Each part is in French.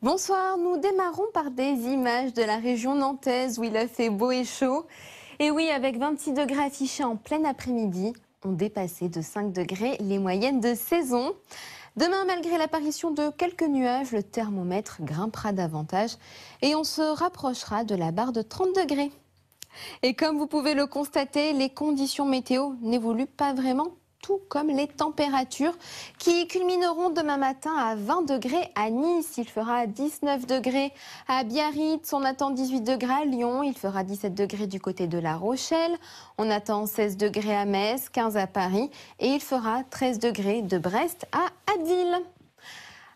Bonsoir, nous démarrons par des images de la région nantaise où il a fait beau et chaud. Et oui, avec 26 degrés affichés en plein après-midi, on dépassait de 5 degrés les moyennes de saison. Demain, malgré l'apparition de quelques nuages, le thermomètre grimpera davantage et on se rapprochera de la barre de 30 degrés. Et comme vous pouvez le constater, les conditions météo n'évoluent pas vraiment tout comme les températures qui culmineront demain matin à 20 degrés à Nice. Il fera 19 degrés à Biarritz. On attend 18 degrés à Lyon. Il fera 17 degrés du côté de La Rochelle. On attend 16 degrés à Metz, 15 à Paris. Et il fera 13 degrés de Brest à Adil.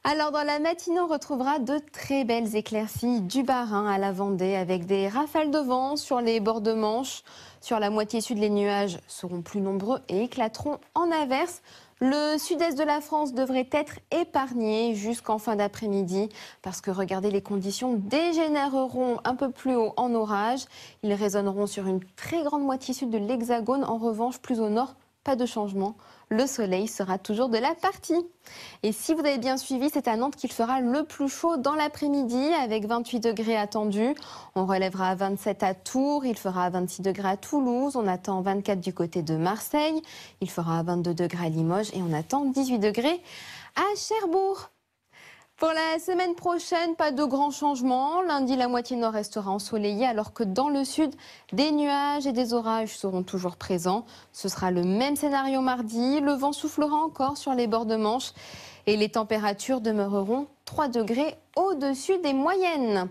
Alors dans la matinée, on retrouvera de très belles éclaircies du Barin à la Vendée avec des rafales de vent sur les bords de Manche. Sur la moitié sud, les nuages seront plus nombreux et éclateront en averse. Le sud-est de la France devrait être épargné jusqu'en fin d'après-midi parce que regardez, les conditions dégénéreront un peu plus haut en orage. Ils résonneront sur une très grande moitié sud de l'Hexagone. En revanche, plus au nord, pas de changement. Le soleil sera toujours de la partie. Et si vous avez bien suivi, c'est à Nantes qu'il fera le plus chaud dans l'après-midi avec 28 degrés attendus. On relèvera 27 à Tours, il fera 26 degrés à Toulouse, on attend 24 du côté de Marseille, il fera 22 degrés à Limoges et on attend 18 degrés à Cherbourg. Pour la semaine prochaine, pas de grands changements. Lundi, la moitié nord restera ensoleillée, alors que dans le sud, des nuages et des orages seront toujours présents. Ce sera le même scénario mardi. Le vent soufflera encore sur les bords de Manche et les températures demeureront 3 degrés au-dessus des moyennes.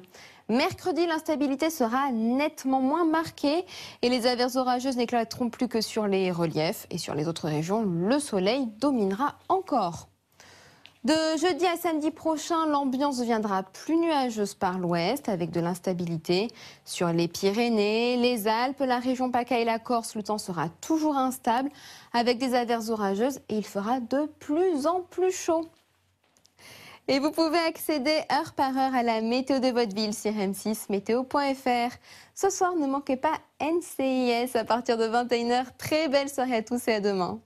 Mercredi, l'instabilité sera nettement moins marquée et les averses orageuses n'éclateront plus que sur les reliefs et sur les autres régions, le soleil dominera encore. De jeudi à samedi prochain, l'ambiance deviendra plus nuageuse par l'ouest, avec de l'instabilité. Sur les Pyrénées, les Alpes, la région PACA et la Corse, le temps sera toujours instable, avec des averses orageuses, et il fera de plus en plus chaud. Et vous pouvez accéder heure par heure à la météo de votre ville sur m6 météo.fr. Ce soir, ne manquez pas NCIS à partir de 21h. Très belle soirée à tous et à demain.